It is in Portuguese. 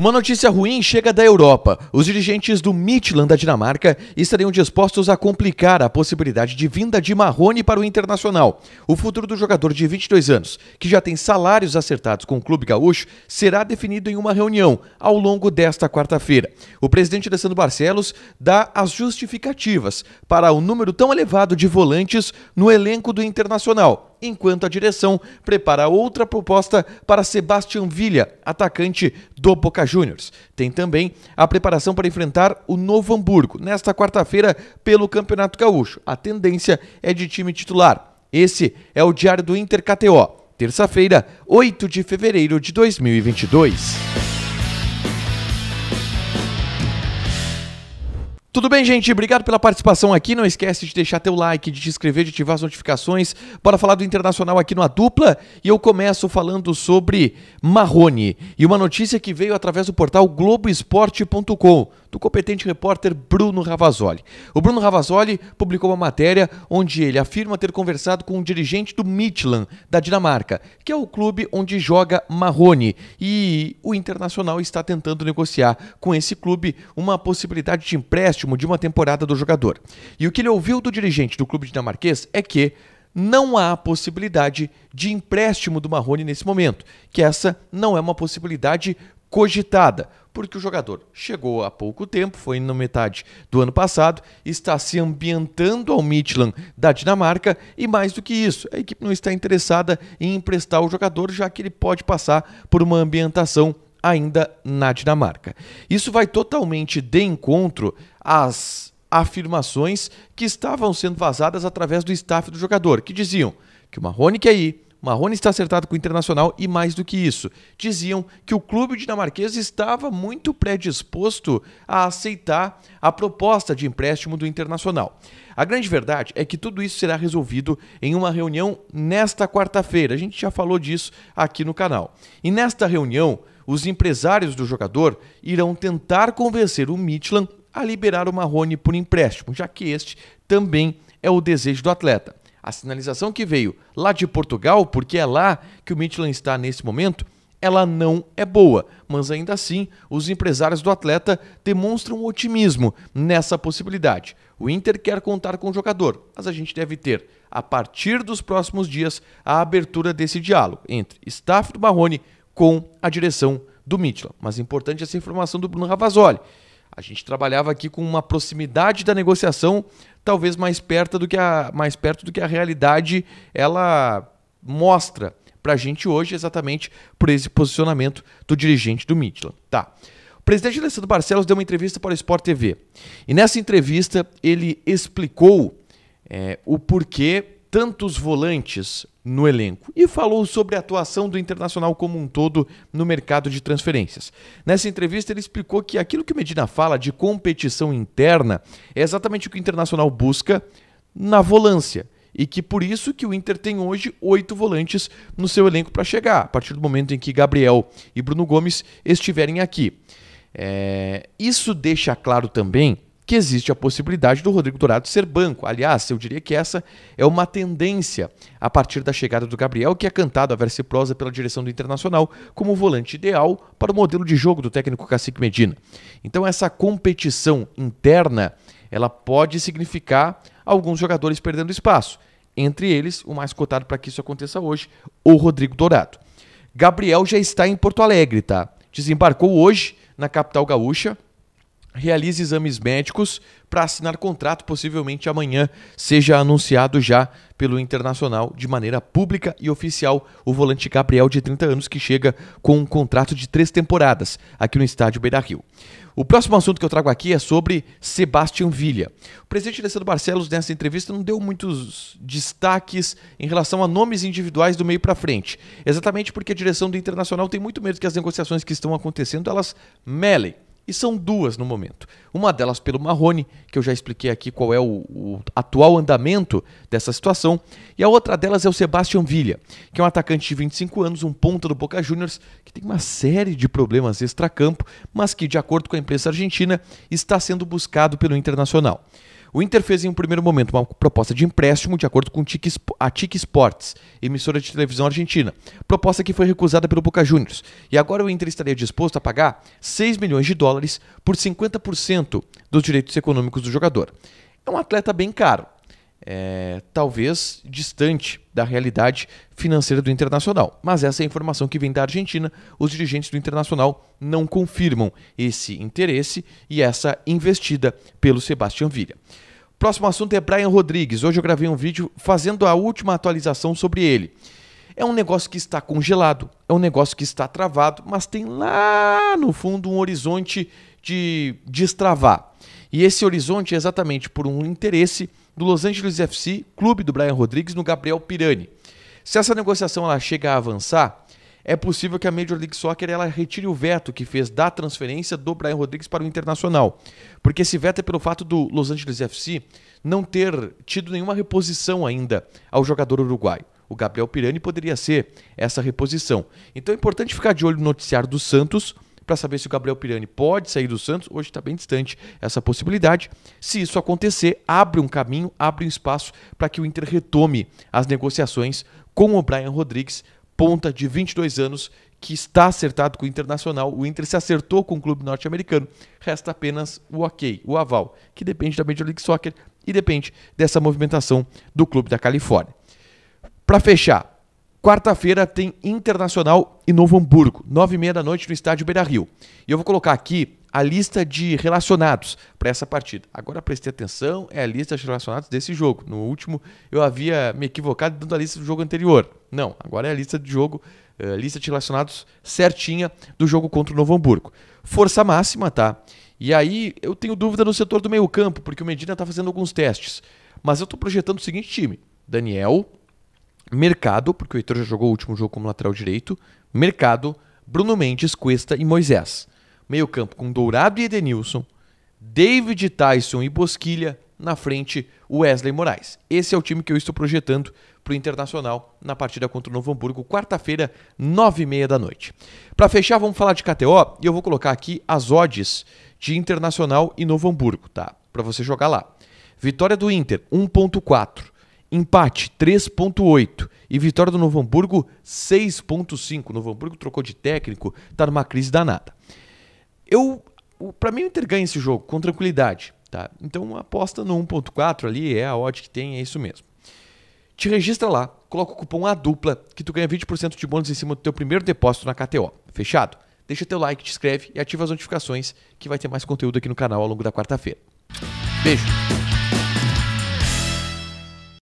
Uma notícia ruim chega da Europa. Os dirigentes do Midland da Dinamarca estariam dispostos a complicar a possibilidade de vinda de Marrone para o Internacional. O futuro do jogador de 22 anos, que já tem salários acertados com o clube gaúcho, será definido em uma reunião ao longo desta quarta-feira. O presidente Alessandro Barcelos dá as justificativas para o número tão elevado de volantes no elenco do Internacional enquanto a direção prepara outra proposta para Sebastião Villa, atacante do Boca Juniors. Tem também a preparação para enfrentar o Novo Hamburgo nesta quarta-feira pelo Campeonato Gaúcho. A tendência é de time titular. Esse é o Diário do Inter KTO, terça-feira, 8 de fevereiro de 2022. Tudo bem, gente? Obrigado pela participação aqui. Não esquece de deixar teu like, de te inscrever, de ativar as notificações. Bora falar do Internacional aqui no A Dupla. E eu começo falando sobre Marrone. E uma notícia que veio através do portal Globoesporte.com do competente repórter Bruno Ravazoli. O Bruno Ravazoli publicou uma matéria onde ele afirma ter conversado com um dirigente do Midland, da Dinamarca, que é o clube onde joga Marrone, e o Internacional está tentando negociar com esse clube uma possibilidade de empréstimo de uma temporada do jogador. E o que ele ouviu do dirigente do clube dinamarquês é que não há possibilidade de empréstimo do Marrone nesse momento, que essa não é uma possibilidade cogitada, porque o jogador chegou há pouco tempo, foi na metade do ano passado, está se ambientando ao Midland da Dinamarca e mais do que isso, a equipe não está interessada em emprestar o jogador, já que ele pode passar por uma ambientação ainda na Dinamarca. Isso vai totalmente de encontro às afirmações que estavam sendo vazadas através do staff do jogador, que diziam que o Marrone quer ir, Marrone está acertado com o Internacional e mais do que isso. Diziam que o clube dinamarquês estava muito predisposto a aceitar a proposta de empréstimo do Internacional. A grande verdade é que tudo isso será resolvido em uma reunião nesta quarta-feira. A gente já falou disso aqui no canal. E nesta reunião, os empresários do jogador irão tentar convencer o Midland a liberar o Marrone por empréstimo, já que este também é o desejo do atleta. A sinalização que veio lá de Portugal, porque é lá que o Midland está nesse momento, ela não é boa, mas ainda assim os empresários do atleta demonstram otimismo nessa possibilidade. O Inter quer contar com o jogador, mas a gente deve ter, a partir dos próximos dias, a abertura desse diálogo entre staff do Marrone com a direção do Midland. Mas importante essa informação do Bruno Ravazoli, a gente trabalhava aqui com uma proximidade da negociação talvez mais perto do que a, mais perto do que a realidade ela mostra para a gente hoje, exatamente por esse posicionamento do dirigente do Midland. Tá. O presidente Alessandro Barcelos deu uma entrevista para o Sport TV. E nessa entrevista ele explicou é, o porquê tantos volantes no elenco e falou sobre a atuação do Internacional como um todo no mercado de transferências. Nessa entrevista, ele explicou que aquilo que o Medina fala de competição interna é exatamente o que o Internacional busca na volância e que por isso que o Inter tem hoje oito volantes no seu elenco para chegar, a partir do momento em que Gabriel e Bruno Gomes estiverem aqui. É... isso deixa claro também que existe a possibilidade do Rodrigo Dourado ser banco. Aliás, eu diria que essa é uma tendência a partir da chegada do Gabriel, que é cantado a versiprosa pela direção do Internacional como volante ideal para o modelo de jogo do técnico Cacique Medina. Então essa competição interna, ela pode significar alguns jogadores perdendo espaço. Entre eles, o mais cotado para que isso aconteça hoje, o Rodrigo Dourado. Gabriel já está em Porto Alegre, tá? Desembarcou hoje na capital gaúcha, realize exames médicos para assinar contrato, possivelmente amanhã seja anunciado já pelo Internacional de maneira pública e oficial o volante Gabriel de 30 anos que chega com um contrato de três temporadas aqui no estádio Beira-Rio. O próximo assunto que eu trago aqui é sobre Sebastião Villa. O presidente Alessandro Barcelos nessa entrevista não deu muitos destaques em relação a nomes individuais do meio para frente, exatamente porque a direção do Internacional tem muito medo que as negociações que estão acontecendo elas melem e são duas no momento. Uma delas pelo Marrone, que eu já expliquei aqui qual é o, o, atual andamento dessa situação, e a outra delas é o Sebastian Villa, que é um atacante de 25 anos, um ponta do Boca Juniors, que tem uma série de problemas extracampo, mas que, de acordo com a imprensa argentina, está sendo buscado pelo Internacional. O Inter fez em um primeiro momento uma proposta de empréstimo de acordo com a TIC Sports, emissora de televisão argentina, proposta que foi recusada pelo Boca Juniors. E agora o Inter estaria disposto a pagar 6 milhões de dólares por 50% dos direitos econômicos do jogador. É um atleta bem caro, é, talvez distante da realidade financeira do Internacional. Mas essa é a informação que vem da Argentina. Os dirigentes do Internacional não confirmam esse interesse e essa investida pelo Sebastião Villa. Próximo assunto é Brian Rodrigues. Hoje eu gravei um vídeo fazendo a última atualização sobre ele. É um negócio que está congelado, é um negócio que está travado, mas tem lá no fundo um horizonte de destravar. E esse horizonte é exatamente por um interesse do Los Angeles FC, clube do Brian Rodrigues, no Gabriel Pirani. Se essa negociação ela chega a avançar, é possível que a Major League Soccer ela retire o veto que fez da transferência do Brian Rodrigues para o Internacional. Porque esse veto é pelo fato do Los Angeles FC não ter tido nenhuma reposição ainda ao jogador uruguaio. O Gabriel Pirani poderia ser essa reposição. Então é importante ficar de olho no noticiário do Santos para saber se o Gabriel Pirani pode sair do Santos. Hoje está bem distante essa possibilidade. Se isso acontecer, abre um caminho, abre um espaço para que o Inter retome as negociações com o Brian Rodrigues, ponta de 22 anos, que está acertado com o Internacional. O Inter se acertou com o clube norte-americano. Resta apenas o ok, o aval, que depende da Major League Soccer e depende dessa movimentação do clube da Califórnia. Para fechar, Quarta-feira tem Internacional e Novo Hamburgo, nove e meia da noite no estádio Beira Rio. E eu vou colocar aqui a lista de relacionados para essa partida. Agora prestei atenção, é a lista de relacionados desse jogo. No último eu havia me equivocado dando a lista do jogo anterior. Não, agora é a lista de jogo, eh, lista de relacionados certinha do jogo contra o Novo Hamburgo. Força máxima, tá? E aí eu tenho dúvida no setor do meio-campo, porque o Medina está fazendo alguns testes. Mas eu estou projetando o seguinte time: Daniel, Mercado, porque o Heitor já jogou o último jogo como lateral direito. Mercado, Bruno Mendes, Cuesta e Moisés. Meio campo com Dourado e Edenilson. David Tyson e Bosquilha. Na frente, Wesley Moraes. Esse é o time que eu estou projetando para o Internacional na partida contra o Novo Hamburgo, quarta-feira, nove e meia da noite. Para fechar, vamos falar de KTO e eu vou colocar aqui as odds de Internacional e Novo Hamburgo, tá? Para você jogar lá. Vitória do Inter, 1.4 empate 3.8 e vitória do Novo Hamburgo 6.5. Novo Hamburgo trocou de técnico, tá numa crise danada. Eu, para mim o Inter ganha esse jogo com tranquilidade, tá? Então aposta no 1.4 ali, é a odd que tem, é isso mesmo. Te registra lá, coloca o cupom A dupla que tu ganha 20% de bônus em cima do teu primeiro depósito na KTO. Fechado? Deixa teu like, te inscreve e ativa as notificações que vai ter mais conteúdo aqui no canal ao longo da quarta-feira. Beijo.